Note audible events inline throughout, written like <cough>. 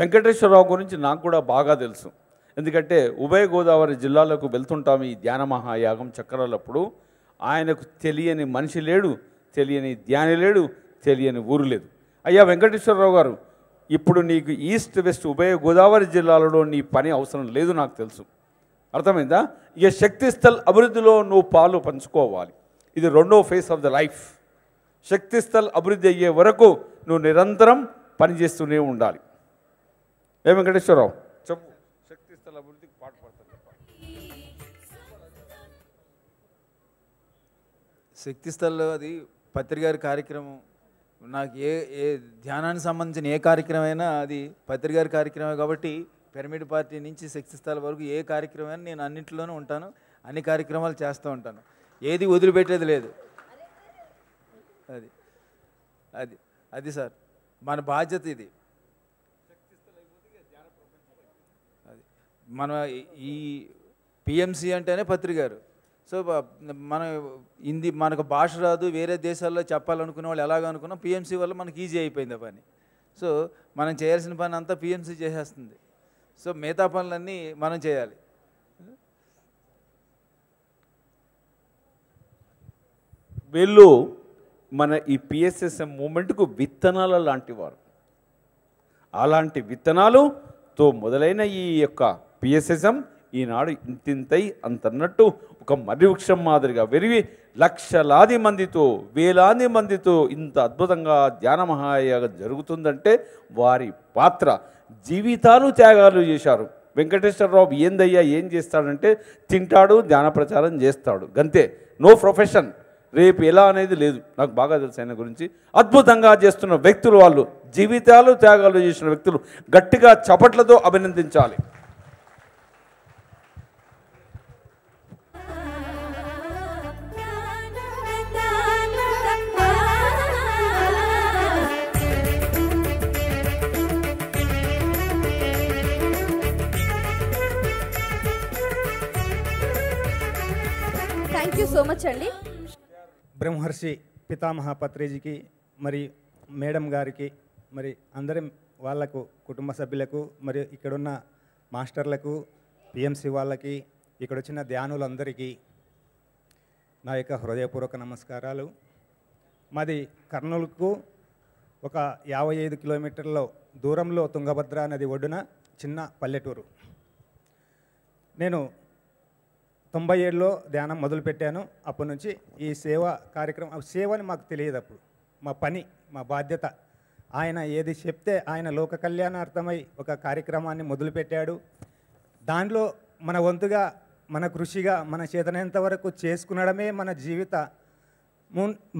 వెంకటేశ్వరరావు గురించి నాకు కూడా బాగా తెలుసు ఎందుకంటే ఉభయ గోదావరి జిల్లాలకు వెళ్తుంటాము ఈ ధ్యాన మహాయాగం చక్రాలప్పుడు ఆయనకు తెలియని మనిషి లేడు తెలియని ధ్యాని లేడు తెలియని ఊరు లేదు అయ్యా వెంకటేశ్వరరావు గారు ఇప్పుడు నీకు ఈస్ట్ వెస్ట్ ఉభయ గోదావరి జిల్లాలలో నీ పని అవసరం లేదు నాకు తెలుసు అర్థమైందా ఇక శక్తిస్థల్ అభివృద్ధిలో నువ్వు పాలు పంచుకోవాలి ఇది రెండో phase of the life Shaktisthal అభివృద్ధి అయ్యే వరకు నువ్వు నిరంతరం పనిచేస్తూనే ఉండాలి ఏ వెంకటేశ్వరరావు చెప్పు శక్తి స్థల అభివృద్ధికి పాటుపడతాను శక్తి స్థల్లో అది పత్రికారి కార్యక్రమం నాకు ఏ ఏ ధ్యానానికి సంబంధించిన ఏ కార్యక్రమం అయినా అది పత్రికారి కార్యక్రమం కాబట్టి పిరమిడ్ పార్టీ నుంచి శక్తి స్థల వరకు ఏ కార్యక్రమం నేను అన్నింటిలోనే ఉంటాను అన్ని కార్యక్రమాలు చేస్తూ ఉంటాను ఏది వదిలిపెట్టేది లేదు అది అది అది సార్ మన బాధ్యత ఇది అది మన ఈ పిఎంసి అంటేనే పత్రికారు సో మన హిందీ మనకు భాష రాదు వేరే దేశాల్లో చెప్పాలనుకునే వాళ్ళు ఎలాగ అనుకున్నాం పిఎంసి వల్ల మనకి ఈజీ అయిపోయింది ఆ పని సో మనం చేయాల్సిన పని అంతా పిఎంసి చేసేస్తుంది సో మిగతా పనులన్నీ మనం చేయాలి వీళ్ళు మన ఈ పిఎస్ఎస్ఎం మూమెంట్కు విత్తనాల లాంటి వారు అలాంటి విత్తనాలు తో మొదలైన ఈ యొక్క పిఎస్ఎస్ఎం ఈనాడు ఇంతింతై అంతన్నట్టు ఒక మర్రి వృక్షం మాదిరిగా విరిగి లక్షలాది మందితో వేలాది మందితో ఇంత అద్భుతంగా ధ్యానమహాయాగ జరుగుతుందంటే వారి పాత్ర జీవితాలు త్యాగాలు చేశారు వెంకటేశ్వరరావు ఏందయ్యా ఏం చేస్తాడంటే తింటాడు ధ్యాన ప్రచారం చేస్తాడు గంతే నో ప్రొఫెషన్ రేపు ఎలా అనేది లేదు నాకు బాగా తెలుసు ఆయన గురించి అద్భుతంగా చేస్తున్న వ్యక్తులు వాళ్ళు జీవితాలు త్యాగాలు చేసిన వ్యక్తులు గట్టిగా చపట్లతో అభినందించాలి సో మచ్ అండి బ్రహ్మర్షి పితామహ పత్రేజీకి మరి మేడం గారికి మరి అందరి వాళ్లకు కుటుంబ సభ్యులకు మరి ఇక్కడున్న మాస్టర్లకు పిఎంసి వాళ్ళకి ఇక్కడ వచ్చిన ధ్యానులందరికీ నా యొక్క హృదయపూర్వక నమస్కారాలు మాది కర్నూలుకు ఒక యాభై ఐదు కిలోమీటర్ల దూరంలో తుంగభద్ర నది ఒడ్డున చిన్న పల్లెటూరు నేను తొంభై ఏడులో ధ్యానం మొదలుపెట్టాను అప్పటి నుంచి ఈ సేవ కార్యక్రమం సేవ అని మాకు తెలియదు అప్పుడు మా పని మా బాధ్యత ఆయన ఏది చెప్తే ఆయన లోక కళ్యాణార్థమై ఒక కార్యక్రమాన్ని మొదలుపెట్టాడు దానిలో మన వంతుగా మన కృషిగా మన చేతనంత వరకు చేసుకునడమే మన జీవిత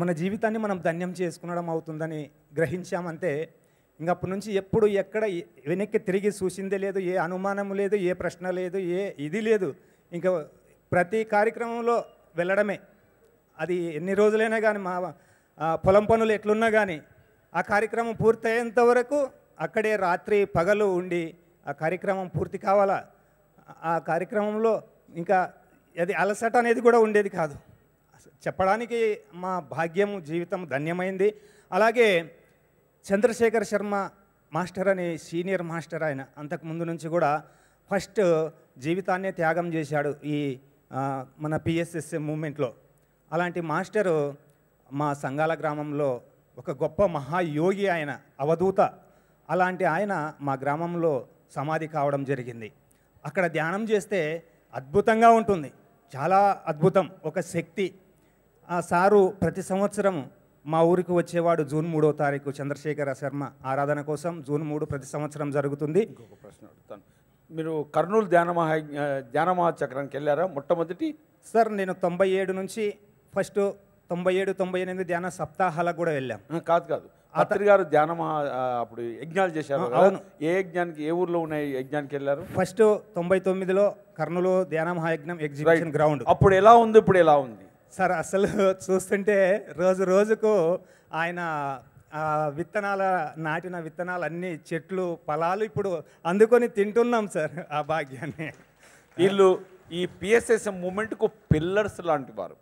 మన జీవితాన్ని మనం ధన్యం చేసుకునడం అవుతుందని గ్రహించామంటే ఇంకప్పటి నుంచి ఎప్పుడు ఎక్కడ వెనక్కి తిరిగి చూసిందే లేదు ఏ అనుమానం లేదు ఏ ప్రశ్న లేదు ఏ ఇది లేదు ఇంకా ప్రతి కార్యక్రమంలో వెళ్ళడమే అది ఎన్ని రోజులైనా కానీ మా పొలం పనులు ఎట్లున్నా కానీ ఆ కార్యక్రమం పూర్తయ్యేంత వరకు అక్కడే రాత్రి పగలు ఉండి ఆ కార్యక్రమం పూర్తి కావాలా ఆ కార్యక్రమంలో ఇంకా అది అలసట అనేది కూడా ఉండేది కాదు చెప్పడానికి మా భాగ్యం జీవితం ధన్యమైంది అలాగే చంద్రశేఖర్ శర్మ మాస్టర్ అని సీనియర్ మాస్టర్ ఆయన అంతకుముందు నుంచి కూడా ఫస్ట్ జీవితాన్నే త్యాగం చేశాడు ఈ మన పిఎస్ఎస్ఏ మూమెంట్లో అలాంటి మాస్టరు మా సంఘాల గ్రామంలో ఒక గొప్ప మహాయోగి ఆయన అవధూత అలాంటి ఆయన మా గ్రామంలో సమాధి కావడం జరిగింది అక్కడ ధ్యానం చేస్తే అద్భుతంగా ఉంటుంది చాలా అద్భుతం ఒక శక్తి ఆ సారు ప్రతి సంవత్సరం మా ఊరికి వచ్చేవాడు జూన్ మూడో తారీఖు చంద్రశేఖర శర్మ ఆరాధన కోసం జూన్ మూడు ప్రతి సంవత్సరం జరుగుతుంది ఇంకొక ప్రశ్న అడుగుతాను మీరు కర్నూలు ధ్యానమహా ధ్యానమహాచక్రానికి వెళ్ళారా మొట్టమొదటి సార్ నేను తొంభై ఏడు నుంచి ఫస్ట్ తొంభై ఏడు తొంభై ఎనిమిది ధ్యాన సప్తాహాలకు కూడా వెళ్ళాం కాదు కాదు అతని గారు ధ్యానమా అప్పుడు యజ్ఞాలు చేశారు అవును ఏ యజ్ఞానికి ఏ ఊర్లో ఉన్నాయి యజ్ఞానికి వెళ్ళారు ఫస్ట్ తొంభై తొమ్మిదిలో కర్నూలు ధ్యాన మహాయజ్ఞం ఎగ్జిబిషన్ గ్రౌండ్ అప్పుడు ఎలా ఉంది ఇప్పుడు ఎలా ఉంది సార్ అసలు చూస్తుంటే రోజు రోజుకు ఆయన విత్తనాల నాటిన విత్తనాలు అన్నీ చెట్లు పొలాలు ఇప్పుడు అందుకొని తింటున్నాం సార్ ఆ భాగ్యాన్ని వీళ్ళు ఈ పిఎస్ఎస్ మూమెంట్కు పిల్లర్స్ లాంటి వారు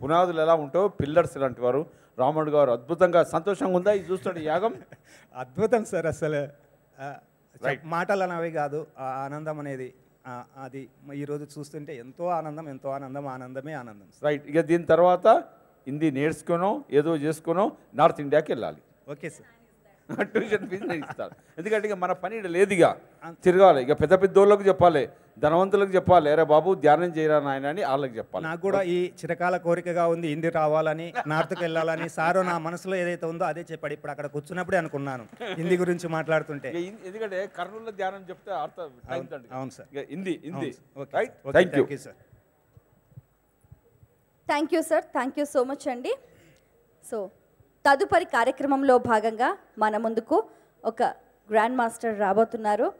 పునాదులు ఎలా ఉంటో పిల్లర్స్ లాంటి వారు రాముడు గారు అద్భుతంగా సంతోషంగా ఉందా ఇది చూస్తుంటే యాగం అద్భుతం సార్ అసలు మాటలు అనేవి కాదు ఆనందం అనేది అది ఈరోజు చూస్తుంటే ఎంతో ఆనందం ఎంతో ఆనందం ఆనందమే ఆనందం రైట్ ఇక దీని తర్వాత హిందీ నేర్చుకునో ఏదో చేసుకునో నార్త్ ఇండియాకి వెళ్ళాలి ఓకే సార్ <laughs> ట్యూషన్ ఫీజు నేను ఇస్తాను ఎందుకంటే ఇక మన పని లేదు ఇక తిరగాలి ఇక పెద్ద పెద్ద వాళ్ళకి చెప్పాలి ధనవంతులకు చెప్పాలి అరే బాబు ధ్యానం చేయరా నాయన అని వాళ్ళకి చెప్పాలి నాకు కూడా ఈ చిరకాల కోరికగా ఉంది హిందీ రావాలని నార్త్కి వెళ్ళాలని సారో నా మనసులో ఏదైతే ఉందో అదే చెప్పాడు ఇప్పుడు అక్కడ కూర్చున్నప్పుడే అనుకున్నాను హిందీ గురించి మాట్లాడుతుంటే ఎందుకంటే కర్నూలు ధ్యానం చెప్తే అర్థం అవును sir Hindi Hindi thank you sir thank you sir thank you so much అండి సో తదుపరి కార్యక్రమంలో భాగంగా మన ముందుకు ఒక గ్రాండ్ మాస్టర్ రాబోతున్నారు